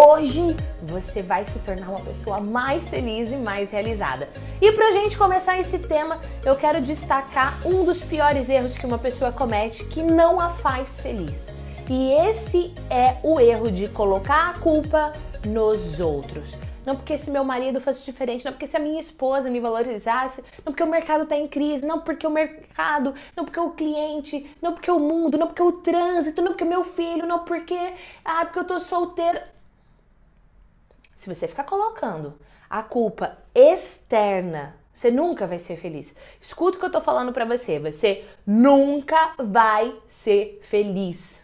hoje você vai se tornar uma pessoa mais feliz e mais realizada. E pra gente começar esse tema, eu quero destacar um dos piores erros que uma pessoa comete que não a faz feliz. E esse é o erro de colocar a culpa nos outros. Não porque se meu marido fosse diferente, não porque se a minha esposa me valorizasse, não porque o mercado está em crise, não porque o mercado, não porque o cliente, não porque o mundo, não porque o trânsito, não porque meu filho, não porque ah, porque eu tô solteiro. Se você ficar colocando a culpa externa, você nunca vai ser feliz. Escuta o que eu tô falando para você, você nunca vai ser feliz.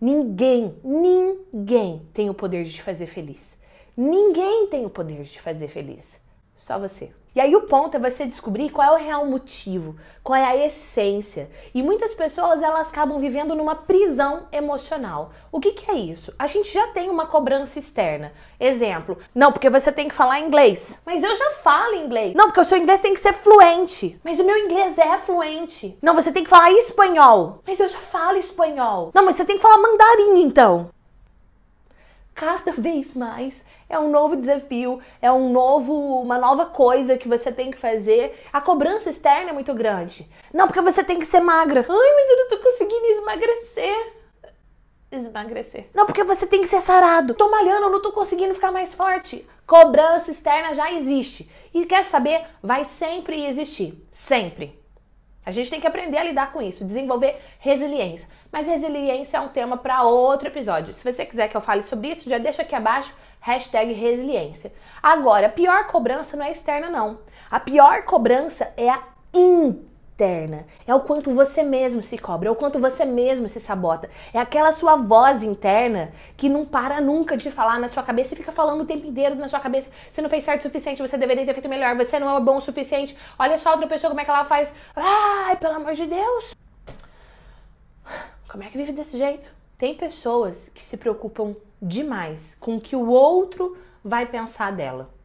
Ninguém, ninguém tem o poder de te fazer feliz. Ninguém tem o poder de te fazer feliz. Só você. E aí o ponto é você descobrir qual é o real motivo, qual é a essência. E muitas pessoas elas acabam vivendo numa prisão emocional. O que, que é isso? A gente já tem uma cobrança externa. Exemplo, não, porque você tem que falar inglês. Mas eu já falo inglês. Não, porque o seu inglês tem que ser fluente. Mas o meu inglês é fluente. Não, você tem que falar espanhol. Mas eu já falo espanhol. Não, mas você tem que falar mandarim então cada vez mais. É um novo desafio, é um novo, uma nova coisa que você tem que fazer. A cobrança externa é muito grande. Não, porque você tem que ser magra. Ai, mas eu não tô conseguindo emagrecer esmagrecer. Não, porque você tem que ser sarado. Tô malhando, eu não tô conseguindo ficar mais forte. Cobrança externa já existe. E quer saber? Vai sempre existir. Sempre. A gente tem que aprender a lidar com isso, desenvolver resiliência. Mas resiliência é um tema para outro episódio. Se você quiser que eu fale sobre isso, já deixa aqui abaixo hashtag resiliência. Agora, a pior cobrança não é externa, não. A pior cobrança é a interna interna. É o quanto você mesmo se cobra, é o quanto você mesmo se sabota. É aquela sua voz interna que não para nunca de falar na sua cabeça e fica falando o tempo inteiro na sua cabeça. Você não fez certo o suficiente, você deveria ter feito melhor, você não é bom o suficiente. Olha só outra pessoa como é que ela faz. Ai, pelo amor de Deus. Como é que vive desse jeito? Tem pessoas que se preocupam demais com o que o outro vai pensar dela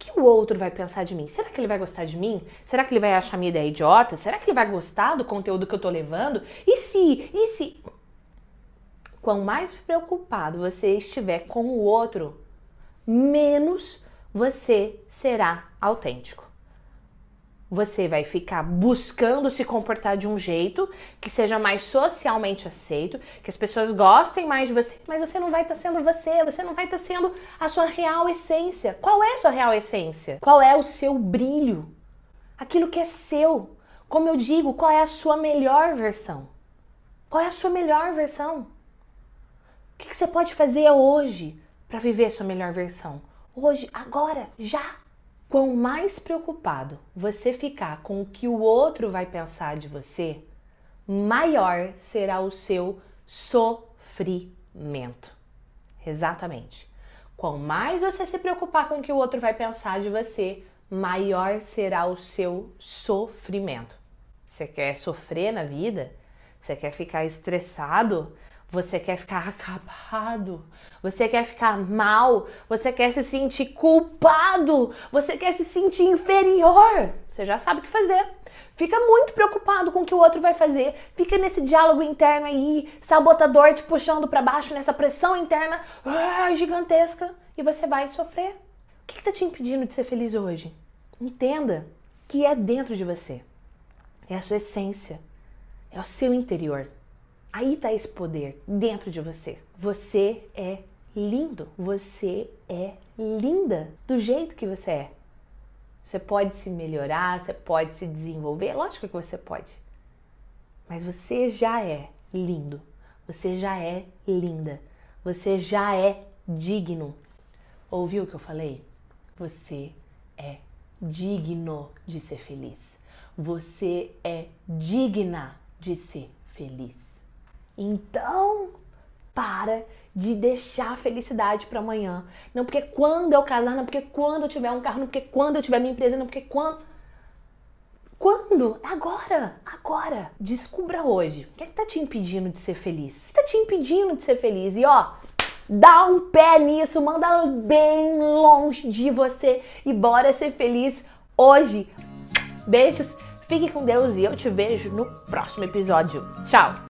que o outro vai pensar de mim? Será que ele vai gostar de mim? Será que ele vai achar minha ideia idiota? Será que ele vai gostar do conteúdo que eu tô levando? E se, e se? Quanto mais preocupado você estiver com o outro, menos você será autêntico. Você vai ficar buscando se comportar de um jeito que seja mais socialmente aceito, que as pessoas gostem mais de você, mas você não vai estar tá sendo você, você não vai estar tá sendo a sua real essência. Qual é a sua real essência? Qual é o seu brilho? Aquilo que é seu. Como eu digo, qual é a sua melhor versão? Qual é a sua melhor versão? O que, que você pode fazer hoje para viver a sua melhor versão? Hoje, agora, já! Quanto mais preocupado você ficar com o que o outro vai pensar de você, maior será o seu sofrimento. Exatamente. Quanto mais você se preocupar com o que o outro vai pensar de você, maior será o seu sofrimento. Você quer sofrer na vida? Você quer ficar estressado? Você quer ficar acabado? Você quer ficar mal? Você quer se sentir culpado? Você quer se sentir inferior? Você já sabe o que fazer. Fica muito preocupado com o que o outro vai fazer. Fica nesse diálogo interno aí, sabotador te puxando para baixo, nessa pressão interna uh, gigantesca. E você vai sofrer. O que está te impedindo de ser feliz hoje? Entenda que é dentro de você. É a sua essência. É o seu interior. Aí tá esse poder dentro de você. Você é lindo, você é linda do jeito que você é. Você pode se melhorar, você pode se desenvolver, lógico que você pode. Mas você já é lindo, você já é linda, você já é digno. Ouviu o que eu falei? Você é digno de ser feliz. Você é digna de ser feliz. Então, para de deixar a felicidade para amanhã. Não porque quando eu casar, não porque quando eu tiver um carro, não porque quando eu tiver minha empresa, não porque quando. Quando? Agora! Agora! Descubra hoje. O que é que tá te impedindo de ser feliz? O que tá te impedindo de ser feliz? E ó, dá um pé nisso, manda bem longe de você e bora ser feliz hoje. Beijos, fique com Deus e eu te vejo no próximo episódio. Tchau!